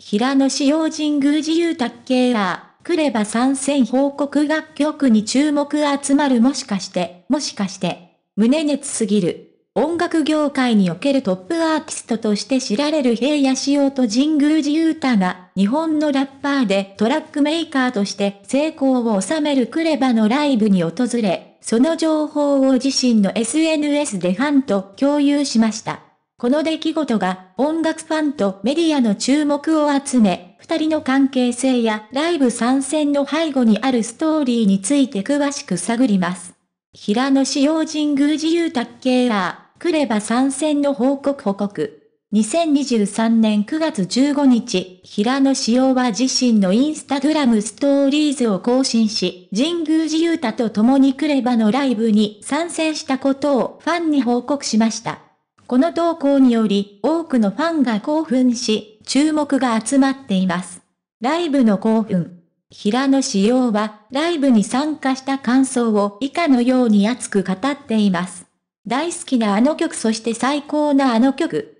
平野紫耀神宮寺由卓系や、クレバ参戦報告楽曲に注目集まるもしかして、もしかして、胸熱すぎる。音楽業界におけるトップアーティストとして知られる平野紫耀と神宮寺勇太が日本のラッパーでトラックメーカーとして成功を収めるクレバのライブに訪れ、その情報を自身の SNS でファンと共有しました。この出来事が音楽ファンとメディアの注目を集め、二人の関係性やライブ参戦の背後にあるストーリーについて詳しく探ります。平野紫耀神宮寺由卓系は、ラー、クレバ参戦の報告報告。2023年9月15日、平野紫耀は自身のインスタグラムストーリーズを更新し、神宮寺勇太と共にクレバのライブに参戦したことをファンに報告しました。この投稿により多くのファンが興奮し、注目が集まっています。ライブの興奮。平野紫耀は、ライブに参加した感想を以下のように熱く語っています。大好きなあの曲そして最高なあの曲。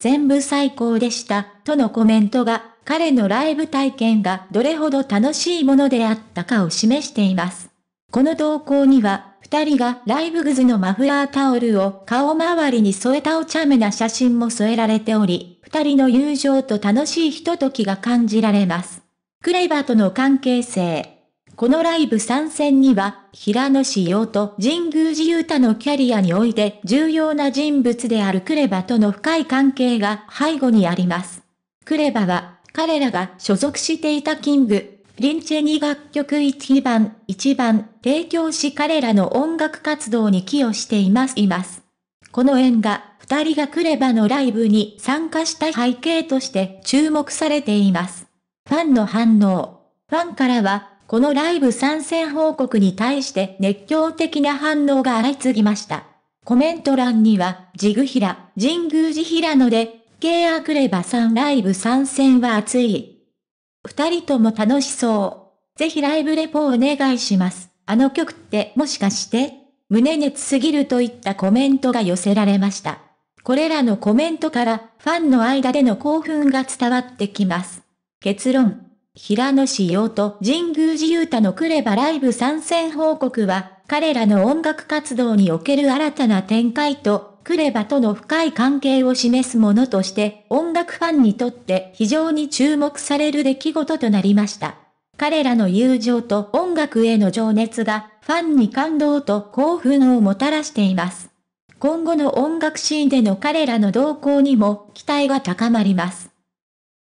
全部最高でした、とのコメントが、彼のライブ体験がどれほど楽しいものであったかを示しています。この投稿には、二人がライブグズのマフラータオルを顔周りに添えたお茶目な写真も添えられており、二人の友情と楽しいひとときが感じられます。クレバとの関係性。このライブ参戦には、平野志陽と神宮寺勇太のキャリアにおいて重要な人物であるクレバとの深い関係が背後にあります。クレバは、彼らが所属していたキング、リンチェに楽曲1番、1番、提供し彼らの音楽活動に寄与しています、います。この縁が、二人がクレバのライブに参加した背景として注目されています。ファンの反応。ファンからは、このライブ参戦報告に対して熱狂的な反応が相次ぎました。コメント欄には、ジグヒラ、神宮寺平野で、ケアクレバさんライブ参戦は熱い。二人とも楽しそう。ぜひライブレポをお願いします。あの曲ってもしかして胸熱すぎるといったコメントが寄せられました。これらのコメントからファンの間での興奮が伝わってきます。結論。平野志陽と神宮寺勇太のクレバライブ参戦報告は、彼らの音楽活動における新たな展開とクレバとの深い関係を示すものとして、音楽ファンにとって非常に注目される出来事となりました。彼らの友情と音楽への情熱が、ファンに感動と興奮をもたらしています。今後の音楽シーンでの彼らの動向にも期待が高まります。